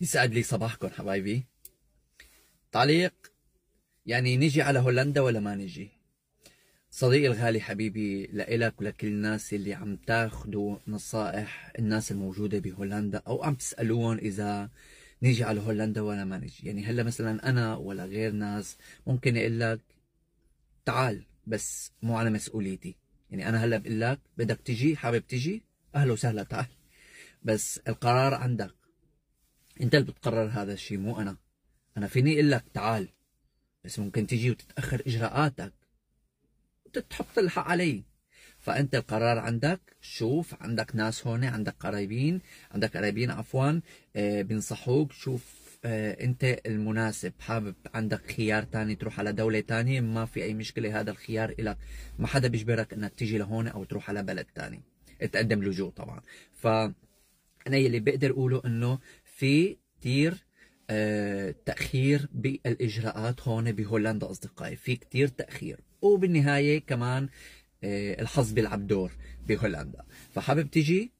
يسعد لي صباحكم حبايبي تعليق يعني نجي على هولندا ولا ما نجي صديقي الغالي حبيبي لإلك ولكل الناس اللي عم تاخدوا نصائح الناس الموجودة بهولندا أو عم تسألون إذا نيجي على هولندا ولا ما نيجي يعني هلا مثلا أنا ولا غير ناس ممكن أقول لك تعال بس مو على مسؤوليتي يعني أنا هلا بقول لك بدك تجي حابب تجي أهلا وسهلا تعال بس القرار عندك انت اللي بتقرر هذا الشيء مو انا انا فيني اقول لك تعال بس ممكن تجي وتتاخر اجراءاتك وتتحط الحق علي فانت القرار عندك شوف عندك ناس هون عندك قرايبين عندك قرايبين عفوا آه بنصحوك شوف آه انت المناسب حابب عندك خيار تاني تروح على دولة تانية ما في اي مشكلة هذا الخيار الك ما حدا بيجبرك انك تيجي لهون او تروح على بلد تاني تقدم لجوء طبعا ف انا يلي بقدر اقوله انه في كتير آه، تأخير بالإجراءات هون بهولندا أصدقائي في كتير تأخير وبالنهاية كمان آه، الحظ بيلعب دور بهولندا فحابب تيجي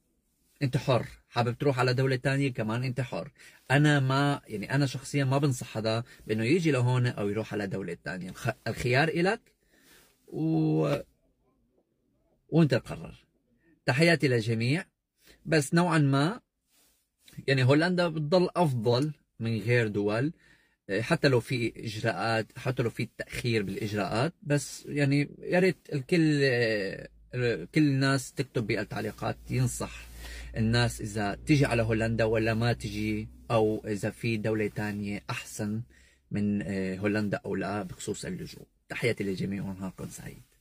انت حر حابب تروح على دولة تانية كمان انت حر انا ما يعني انا شخصيا ما بنصح حدا بانه يجي لهون او يروح على دولة تانية الخيار الك و... وانت تقرر تحياتي للجميع بس نوعا ما يعني هولندا بتضل افضل من غير دول آه، حتى لو في اجراءات حتى لو في تاخير بالاجراءات بس يعني يا ريت الكل آه، كل الناس تكتب بالتعليقات ينصح الناس اذا تجي على هولندا ولا ما تجي او اذا في دوله ثانيه احسن من آه، هولندا او لا بخصوص اللجوء تحياتي للجميع ونهاركم سعيد